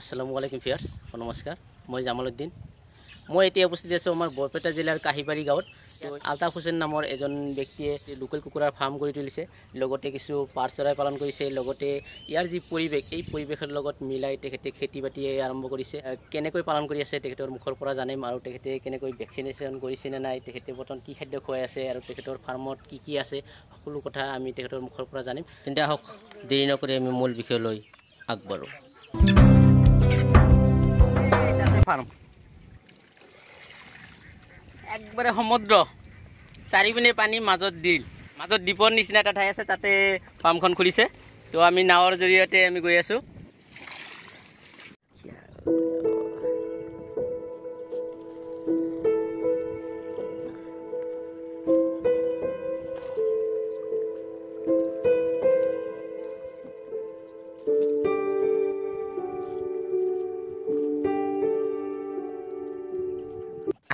আসসালামু আলাইকুম ফিয়ার্স নমস্কার মই জামালউদ্দিন মই এতিয়া উপস্থিত আছো আমার বরপেটা জেলার কাহিবাড়ি গাঁত আলতাফ হোসেন নামের এজন ব্যক্তিয়ে লোকেল কুকুরার ফার্ম গড়ে তুলিছে লগতে কিছু পার চরাই পালন করেছে লগতে ইয়ার যে পরিবেশ এই পরিবেশের লগত মিলাই তখেতে খেতে বাতি আরম্ভ করেছে কেনে পালন করে আছে তখন মুখেরপরা জানিম আর তখেতে কেনে ভ্যাকসিনেশন করেছে না নাই তখেতে বর্তমান কি খাদ্য খুব আছে আর তখেতর ফার্মত কি কি আছে সকল কথা আমি তখেতর মুখেরপরা জানিম তিনটা হোক দেরি নকরে আমি মূল বিষয় লই আগবাড়ো ফাৰ্ম একবাৰে সমুদ্ৰ চাৰিপিনে পানী মাজত দিল মাজত দ্বীপৰ নিচিনা এটা ঠাই আছে তাতে ফাৰ্মখন খুলিছে তো আমি নাৱৰ জৰিয়তে আমি গৈ আছোঁ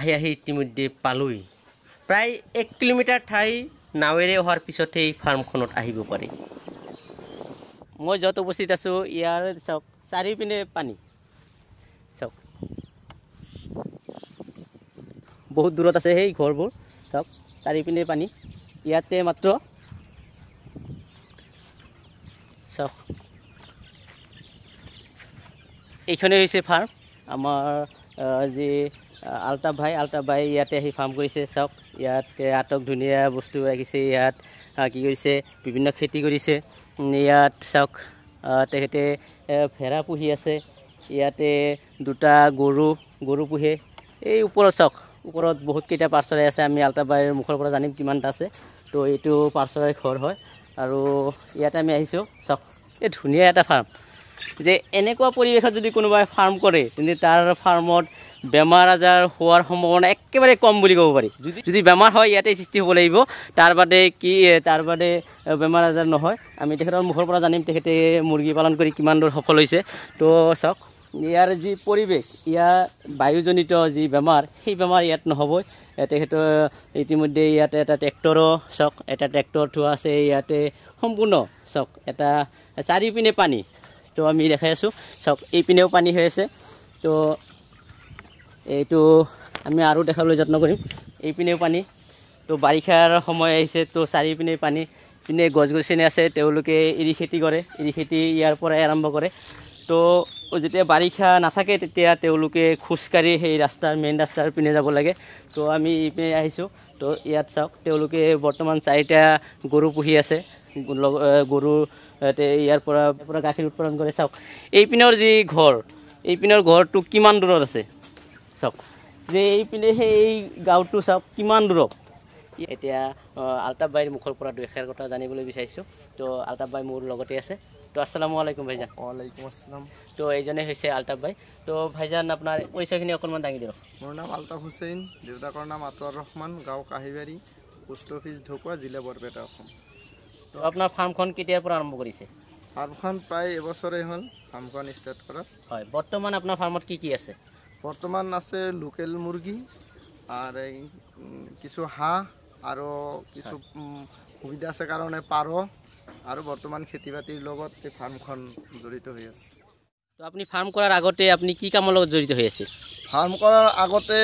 আহি আহি ইতিমধ্যে পালোঁ প্ৰায় এক কিলোমিটাৰ ঠাই নাৱেৰে অহাৰ পিছতহে ফাৰ্মখনত আহিব পাৰি মই য'ত উপস্থিত আছোঁ ইয়াৰ চাওক চাৰিওপিনে পানী চাওক বহুত দূৰত আছে সেই ঘৰবোৰ চাওক চাৰিওপিনে পানী ইয়াতে মাত্ৰ চাওক এইখনেই হৈছে ফাৰ্ম আমাৰ যি আল্টা ভাই আল্টা ভাই ইয়াতে আহি ফাৰ্ম কৰিছে চাওক ইয়াত আটক ধুনীয়া বস্তু ৰাখিছে ইয়াত কি কৰিছে বিভিন্ন খেতি কৰিছে ইয়াত চাওক তেখেতে ভেড়া পুহি আছে ইয়াতে দুটা গৰু গৰু পুহে এই ওপৰত চাওক ওপৰত বহুতকেইটা পাৰ্চৰাই আছে আমি আল্টাবাইৰ মুখৰ পৰা জানিম কিমান এটা আছে তো এইটো পাৰ্চৰাই ঘৰ হয় আৰু ইয়াতে আমি আহিছোঁ চাওক এই ধুনীয়া এটা ফাৰ্ম যে এনেকুৱা পৰিৱেশত যদি কোনোবাই ফাৰ্ম কৰে তেন্তে তাৰ ফাৰ্মত বেমাৰ আজাৰ হোৱাৰ সম্ভাৱনা একেবাৰে কম বুলি ক'ব পাৰি যদি যদি বেমাৰ হয় ইয়াতে সৃষ্টি হ'ব লাগিব তাৰ বাদে কি তাৰ বাদে বেমাৰ আজাৰ নহয় আমি তেখেতৰ মুখৰ পৰা জানিম তেখেতে মুৰ্গী পালন কৰি কিমান দূৰ সফল হৈছে তো চাওক ইয়াৰ যি পৰিৱেশ ইয়াৰ বায়ুজনিত যি বেমাৰ সেই বেমাৰ ইয়াত নহ'বই তেখেতৰ ইতিমধ্যে ইয়াতে এটা ট্ৰেক্টৰো চাওক এটা ট্ৰেক্টৰ থোৱা আছে ইয়াতে সম্পূৰ্ণ চাওক এটা চাৰিওপিনে পানী তো আমি দেখাই আছো চাওক এইপিনেও পানী হৈ আছে তো এইটো আমি আৰু দেখাবলৈ যত্ন কৰিম এইপিনেও পানী তো বাৰিষাৰ সময় আহিছে তো চাৰিওপিনে পানী পিনে গছ গছনি আছে তেওঁলোকে এৰি খেতি কৰে এৰি খেতি ইয়াৰ পৰাই আৰম্ভ কৰে তো যেতিয়া বাৰিষা নাথাকে তেতিয়া তেওঁলোকে খোজকাঢ়ি সেই ৰাস্তাৰ মেইন ৰাস্তাৰ পিনে যাব লাগে তো আমি এইপিনে আহিছোঁ তো ইয়াত চাওক তেওঁলোকে বৰ্তমান চাৰিটা গৰু পুহি আছে গৰু ইয়াৰ পৰা পৰা গাখীৰ উৎপাদন কৰে চাওক এইপিনৰ যি ঘৰ এইপিনৰ ঘৰটো কিমান দূৰত আছে চাওক যে এইপিনে সেই গাঁৱটো চাওক কিমান দূৰত এতিয়া আলতাফ বাইৰ মুখৰ পৰা দুখেৰ কথা জানিবলৈ বিচাৰিছোঁ তো আলতাফ বাই মোৰ লগতে আছে তো আচলাম আলাইকুম ভাইজান ৱালাইকুম আচলাম তো এইজনে হৈছে আলতাফ বাই তো ভাইজান আপোনাৰ পইচাখিনি অকণমান দাঙি দিয়ক মোৰ নাম আলতাফ হুছেইন দেউতাকৰ নাম আতোৱাৰ ৰহমান গাঁও কাহিবাৰী পোষ্ট অফিচ ঢকুৱা জিলা বৰপেটা অসম তো আপোনাৰ ফাৰ্মখন কেতিয়াৰ পৰা আৰম্ভ কৰিছে ফাৰ্মখন প্ৰায় এবছৰেই হল ফাৰ্মখন ষ্টাৰ্ট কৰা হয় বৰ্তমান আপোনাৰ ফাৰ্মত কি কি আছে বৰ্তমান আছে লোকেল মুৰ্গী আৰু কিছু হাঁহ আৰু কিছু সুবিধা আছে কাৰণে পাৰ আৰু বৰ্তমান খেতি বাতিৰ লগত ফাৰ্মখন জড়িত হৈ আছে তো আপনি ফাৰ্ম কৰাৰ আগতে আপুনি কি কামৰ লগত জড়িত হৈ আছে ফাৰ্ম কৰাৰ আগতে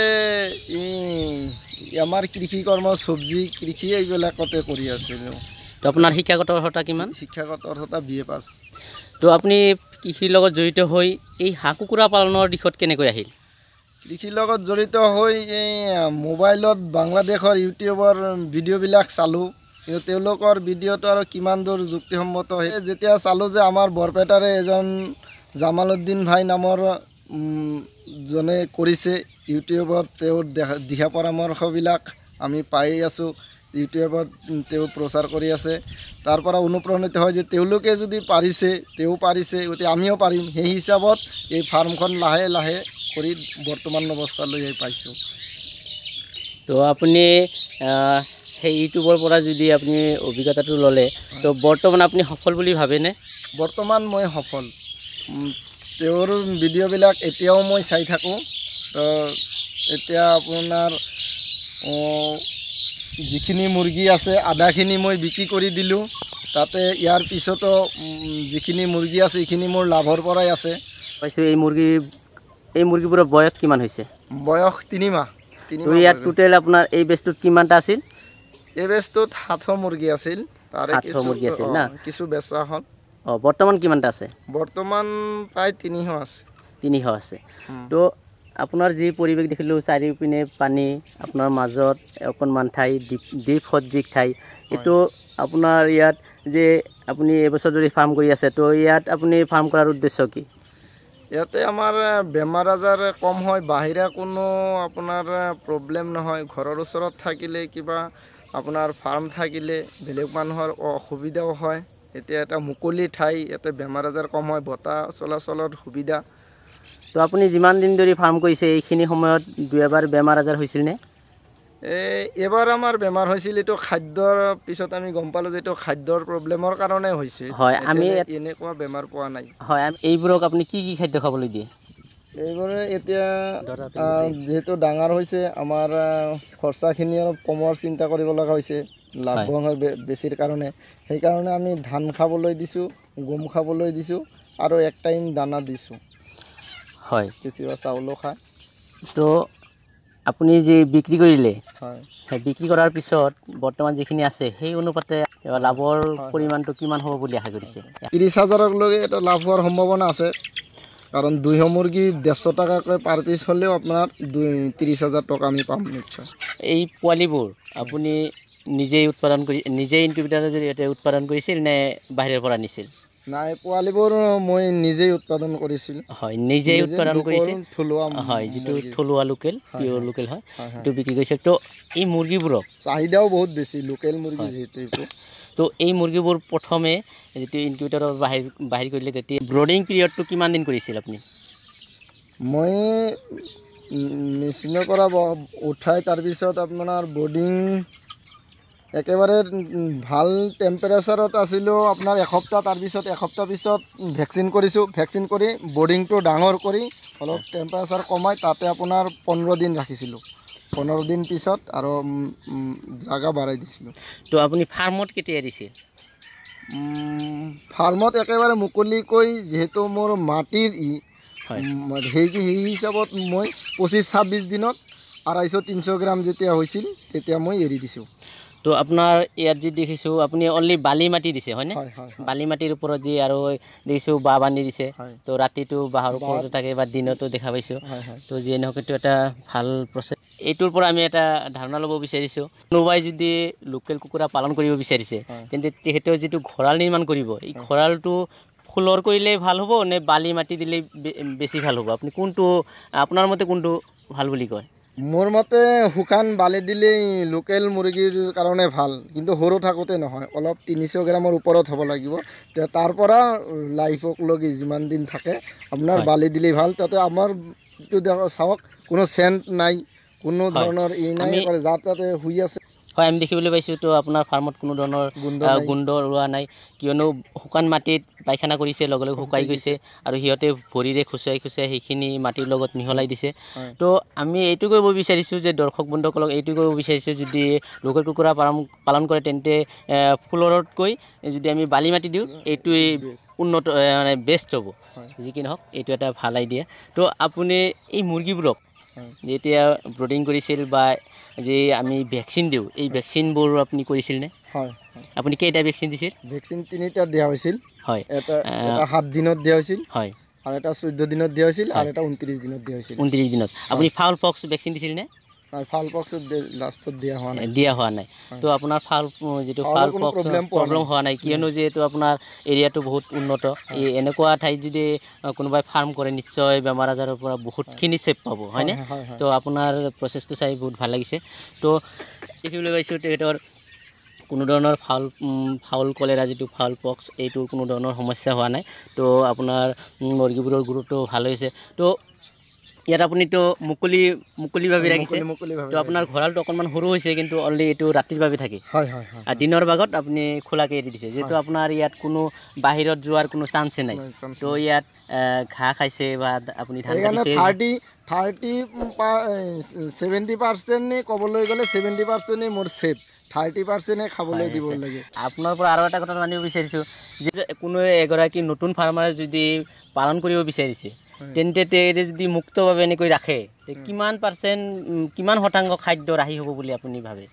আমাৰ কৃষি কৰ্ম চব্জি কৃষি এইবিলাকতে কৰি আছিলোঁ তো আপোনাৰ শিক্ষাগত অৰ্হতা কিমান শিক্ষাগত অৰ্হতা বি এ পাছ তো আপুনি কৃষিৰ লগত জড়িত হৈ এই হাঁহ কুকুৰা পালনৰ দিশত কেনেকৈ আহিল কৃষিৰ লগত জড়িত হৈ এই মোবাইলত বাংলাদেশৰ ইউটিউবৰ ভিডিঅ'বিলাক চালোঁ কিন্তু তেওঁলোকৰ ভিডিঅ'টো আৰু কিমান দূৰ যুক্তিসন্মত সেই যেতিয়া চালোঁ যে আমাৰ বৰপেটাৰে এজন জামাল উদ্দিন ভাই নামৰ জনে কৰিছে ইউটিউবত তেওঁৰ দেহা দিহা পৰামৰ্শবিলাক আমি পাই আছোঁ ইউটিউবত তেওঁ প্ৰচাৰ কৰি আছে তাৰ পৰা অনুপ্ৰাণিত হয় যে তেওঁলোকে যদি পাৰিছে তেওঁ পাৰিছে গতিকে আমিও পাৰিম সেই হিচাপত এই ফাৰ্মখন লাহে লাহে কৰি বৰ্তমান অৱস্থালৈ পাইছোঁ তো আপুনি সেই ইউটিউবৰ পৰা যদি আপুনি অভিজ্ঞতাটো ল'লে তো বৰ্তমান আপুনি সফল বুলি ভাবেনে বৰ্তমান মই সফল তেওঁৰ ভিডিঅ'বিলাক এতিয়াও মই চাই থাকোঁ তো এতিয়া আপোনাৰ যিখিনি মুৰ্গী আছে আধাখিনি মই বিক্ৰী কৰি দিলোঁ তাতে ইয়াৰ পিছতো যিখিনি মুৰ্গী আছে এইখিনি মোৰ লাভৰ পৰাই আছে পাইছো এই মুৰ্গী এই মুৰ্গীবোৰৰ বয়স কিমান হৈছে বয়স তিনি মাহ তিনি ইয়াৰ টোটেল আপনাৰ এই বেস্ট কিমানটা আছিল এই বেস্টত সাতশ মুৰ্গী আছিল তাৰ হাত মুৰগি আছিল না কিছু বেচা হল বৰ্তমান কিমানটা আছে বৰ্তমান প্ৰায় তিনিশ আছে তিনিশ আছে ত' আপোনাৰ যি পৰিৱেশ দেখিলোঁ চাৰিওপিনে পানী আপোনাৰ মাজত অকণমান ঠাই দ্বীপ সদৃশ ঠাই এইটো আপোনাৰ ইয়াত যে আপুনি এবছৰ ধৰি ফাৰ্ম কৰি আছে তো ইয়াত আপুনি ফাৰ্ম কৰাৰ উদ্দেশ্য কি ইয়াতে আমাৰ বেমাৰ আজাৰ কম হয় বাহিৰে কোনো আপোনাৰ প্ৰব্লেম নহয় ঘৰৰ ওচৰত থাকিলে কিবা আপোনাৰ ফাৰ্ম থাকিলে বেলেগ মানুহৰ অসুবিধাও হয় এতিয়া এটা মুকলি ঠাই ইয়াতে বেমাৰ আজাৰ কম হয় বতাহ চলাচলৰ সুবিধা তো আপুনি যিমান দিন ধৰি ফাৰ্ম কৰিছে এইখিনি সময়ত দুই এবাৰ বেমাৰ আজাৰ হৈছিলনে এই এবাৰ আমাৰ বেমাৰ হৈছিল এইটো খাদ্যৰ পিছত আমি গম পালোঁ যে এইটো খাদ্যৰ প্ৰব্লেমৰ কাৰণে হৈছে হয় আমি এনেকুৱা বেমাৰ পোৱা নাই হয় এইবোৰক আপুনি কি কি খাদ্য খাবলৈ দিয়ে এইবোৰে এতিয়া যিহেতু ডাঙৰ হৈছে আমাৰ খৰচাখিনি অলপ কমৰ চিন্তা কৰিব লগা হৈছে লাভৱান বেছিৰ কাৰণে সেইকাৰণে আমি ধান খাবলৈ দিছোঁ গোম খাবলৈ দিছোঁ আৰু এক টাইম দানা দিছোঁ হয় কেতিয়াবা চাউলো খায় তো আপুনি যি বিক্ৰী কৰিলে হয় বিক্ৰী কৰাৰ পিছত বৰ্তমান যিখিনি আছে সেই অনুপাতে লাভৰ পৰিমাণটো কিমান হ'ব বুলি আশা কৰিছে ত্ৰিছ হাজাৰলৈকে এটা লাভ হোৱাৰ সম্ভাৱনা আছে কাৰণ দুইশ মুৰ্গী ডেৰশ টকাকৈ পাৰ পিছ হ'লেও আপোনাৰ দুই ত্ৰিছ হাজাৰ টকা আমি পাম নিশ্চয় এই পোৱালিবোৰ আপুনি নিজেই উৎপাদন কৰি নিজেই ইনকিউবেটাৰৰ জৰিয়তে উৎপাদন কৰিছিল নে বাহিৰৰ পৰা আনিছিল নাই পোৱালিবোৰ মই নিজেই উৎপাদন কৰিছিলোঁ হয় নিজেই উৎপাদন কৰিছে থলুৱা হয় যিটো থলুৱা লোকেল পিয়ৰ লোকেল হয় সেইটো বিক্ৰী কৰিছে তো এই মুৰ্গীবোৰক চাহিদাও বহুত বেছি লোকেল মুৰ্গী যিহেতু তো এই মুৰ্গীবোৰ প্ৰথমে যিটো ইনকিউটাৰৰ বাহিৰ বাহিৰ কৰিলে তেতিয়া ব্ৰডিং পিৰিয়ডটো কিমান দিন কৰিছিল আপুনি মই মেচিনৰ পৰা উঠাই তাৰপিছত আপোনাৰ ব্ৰডিং একেবাৰে ভাল টেম্পেৰেচাৰত আছিলোঁ আপোনাৰ এসপ্তাহ তাৰপিছত এসপ্তাহ পিছত ভেকচিন কৰিছোঁ ভেকচিন কৰি বৰ্ডিংটো ডাঙৰ কৰি অলপ টেম্পাৰেচাৰ কমাই তাতে আপোনাৰ পোন্ধৰ দিন ৰাখিছিলোঁ পোন্ধৰ দিন পিছত আৰু জাগা বাঢ়াই দিছিলোঁ তো আপুনি ফাৰ্মত কেতিয়া দিছিল ফাৰ্মত একেবাৰে মুকলিকৈ যিহেতু মোৰ মাটিৰ ই সেই সেই হিচাপত মই পঁচিছ ছাব্বিছ দিনত আঢ়াইশ তিনিশ গ্ৰাম যেতিয়া হৈছিল তেতিয়া মই এৰি দিছোঁ তো আপোনাৰ ইয়াত যি দেখিছোঁ আপুনি অনলি বালি মাটি দিছে হয়নে বালি মাটিৰ ওপৰত যি আৰু দেখিছোঁ বাঁহ বান্ধি দিছে তো ৰাতিটো বাঁহৰ ওপৰত থাকে বা দিনতো দেখা পাইছোঁ তো যি নহওক এইটো এটা ভাল প্ৰচেছ এইটোৰ পৰা আমি এটা ধাৰণা ল'ব বিচাৰিছোঁ কোনোবাই যদি লোকেল কুকুৰা পালন কৰিব বিচাৰিছে তেন্তে তেখেতেও যিটো ঘৰাল নিৰ্মাণ কৰিব এই ঘৰালটো ফুলৰ কৰিলেই ভাল হ'ব নে বালি মাটি দিলেই বেছি ভাল হ'ব আপুনি কোনটো আপোনাৰ মতে কোনটো ভাল বুলি কয় মোৰ মতে শুকান বালি দিলেই লোকেল মুৰ্গীৰ কাৰণে ভাল কিন্তু সৰু থাকোঁতে নহয় অলপ তিনিশ গ্ৰামৰ ওপৰত হ'ব লাগিব তাৰ পৰা লাইফক লগি যিমান দিন থাকে আপোনাৰ বালি দিলেই ভাল তাতে আমাৰ চাওক কোনো চেণ্ট নাই কোনো ধৰণৰ ই নাই যাৰ তাতে শুই আছে হয় আমি দেখিবলৈ পাইছোঁ তো আপোনাৰ ফাৰ্মত কোনো ধৰণৰ গোন্ধ গোন্ধ ৰোৱা নাই কিয়নো শুকান মাটিত পায়খানা কৰিছে লগে লগে শুকাই গৈছে আৰু সিহঁতে ভৰিৰে খুচুৱাই খুচুৱাই সেইখিনি মাটিৰ লগত মিহলাই দিছে তো আমি এইটো কৰিব বিচাৰিছোঁ যে দৰ্শক বন্ধুসকলক এইটো কৰিব বিচাৰিছোঁ যদি লোকেল কুকুৰা পালন পালন কৰে তেন্তে ফুলৰতকৈ যদি আমি বালি মাটি দিওঁ এইটোৱেই উন্নত মানে বেষ্ট হ'ব যি কি নহওক এইটো এটা ভাল আইডিয়া তো আপুনি এই মুৰ্গীবোৰক যেতিয়া ব্ৰডিং কৰিছিল বা যি আমি ভেকচিন দিওঁ এই ভেকচিনবোৰ আপুনি কৰিছিল নে হয় আপুনি কেইটা ভেকচিন দিছিল ভেকচিন তিনিটা দিয়া হৈছিল হয় এটা সাত দিনত দিয়া হৈছিল হয় আৰু এটা চৈধ্য দিনত দিয়া হৈছিল আৰু এটা ঊনত্ৰিছ দিনত দিয়া হৈছিল ঊনত্ৰিছ দিনত আপুনি ফাউল পক্স ভেকচিন দিছিল নে দিয়া হোৱা নাই তো আপোনাৰ ফাল যিটো ফাল পক্স প্ৰব্লেম হোৱা নাই কিয়নো যিহেতু আপোনাৰ এৰিয়াটো বহুত উন্নত এই এনেকুৱা ঠাইত যদি কোনোবাই ফাৰ্ম কৰে নিশ্চয় বেমাৰ আজাৰৰ পৰা বহুতখিনি চেফ পাব হয়নে তো আপোনাৰ প্ৰচেছটো চাই বহুত ভাল লাগিছে তো দেখিবলৈ পাইছোঁ তেখেতৰ কোনো ধৰণৰ ফাউল ফাউল কলেৰা যিটো ফাউল পক্স এইটোৰ কোনো ধৰণৰ সমস্যা হোৱা নাই তো আপোনাৰ মুৰ্গীবোৰৰ গুৰুত্বও ভাল হৈছে তো ইয়াত আপুনিতো মুকলি মুকলিভাৱে ৰাখিছে তো আপোনাৰ ঘৰালটো অকণমান সৰু হৈছে কিন্তু অলৰেডি এইটো ৰাতিৰ বাবে থাকে আৰু দিনৰ ভাগত আপুনি খোলাকৈ এৰি দিছে যিহেতু আপোনাৰ ইয়াত কোনো বাহিৰত যোৱাৰ কোনো চান্সেই নাই তো ইয়াত ঘাঁহ খাইছে বা আপুনি থাৰ্টি থাৰ্টি ছেভেণ্টি পাৰ্চেণ্টেই ক'বলৈ গ'লে ছেভেণ্টি পাৰ্চেণ্টেই মোৰ ছেফ থাৰ্টি পাৰ্চেণ্টেই খাবলৈ দিব লাগে আপোনাৰ পৰা আৰু এটা কথা জানিব বিচাৰিছোঁ যে কোনো এগৰাকী নতুন ফাৰ্মাৰে যদি পালন কৰিব বিচাৰিছে তেন্তে তেওঁ যদি মুক্তভাৱে এনেকৈ ৰাখে কিমান পাৰ্চেণ্ট কিমান শতাংশ খাদ্য ৰাহি হ'ব বুলি আপুনি ভাবে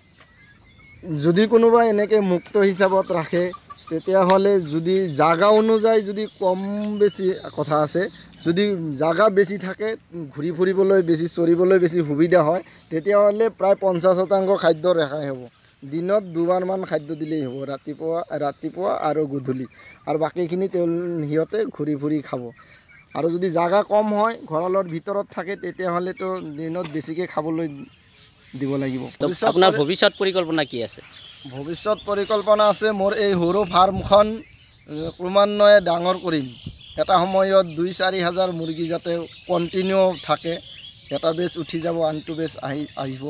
যদি কোনোবাই এনেকৈ মুক্ত হিচাপত ৰাখে তেতিয়াহ'লে যদি জাগা অনুযায়ী যদি কম বেছি কথা আছে যদি জাগা বেছি থাকে ঘূৰি ফুৰিবলৈ বেছি চৰিবলৈ বেছি সুবিধা হয় তেতিয়াহ'লে প্ৰায় পঞ্চাছ শতাংশ খাদ্য ৰেহাই হ'ব দিনত দুবাৰমান খাদ্য দিলেই হ'ব ৰাতিপুৱা ৰাতিপুৱা আৰু গধূলি আৰু বাকীখিনি তেওঁ সিহঁতে ঘূৰি ফুৰি খাব আৰু যদি জাগা কম হয় ঘৰৰ ভিতৰত থাকে তেতিয়াহ'লেতো দিনত বেছিকৈ খাবলৈ দিব লাগিব আপোনাৰ ভৱিষ্যত পৰিকল্পনা কি আছে ভৱিষ্যত পৰিকল্পনা আছে মোৰ এই সৰু ফাৰ্মখন ক্ৰমান্বয়ে ডাঙৰ কৰিম এটা সময়ত দুই চাৰি হাজাৰ মুৰ্গী যাতে কণ্টিনিউ থাকে এটা বেচ উঠি যাব আনটো বেচ আহি আহিব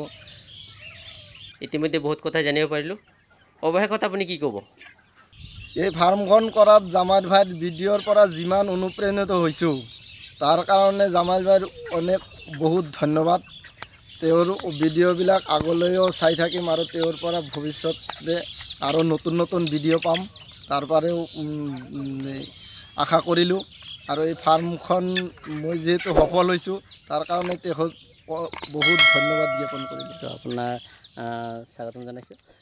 ইতিমধ্যে বহুত কথা জানিব পাৰিলোঁ অৱশেষত আপুনি কি ক'ব এই ফাৰ্মখন কৰাত জামাল ভাইৰ ভিডিঅ'ৰ পৰা যিমান অনুপ্ৰেৰণিত হৈছোঁ তাৰ কাৰণে জামাল ভাইৰ অনেক বহুত ধন্যবাদ তেওঁৰ ভিডিঅ'বিলাক আগলৈও চাই থাকিম আৰু তেওঁৰ পৰা ভৱিষ্যতে আৰু নতুন নতুন ভিডিঅ' পাম তাৰপৰাও আশা কৰিলোঁ আৰু এই ফাৰ্মখন মই যিহেতু সফল হৈছোঁ তাৰ কাৰণে তেওঁক বহুত ধন্যবাদ জ্ঞাপন কৰিলোঁ আপোনাৰ স্বাগতম জনাইছোঁ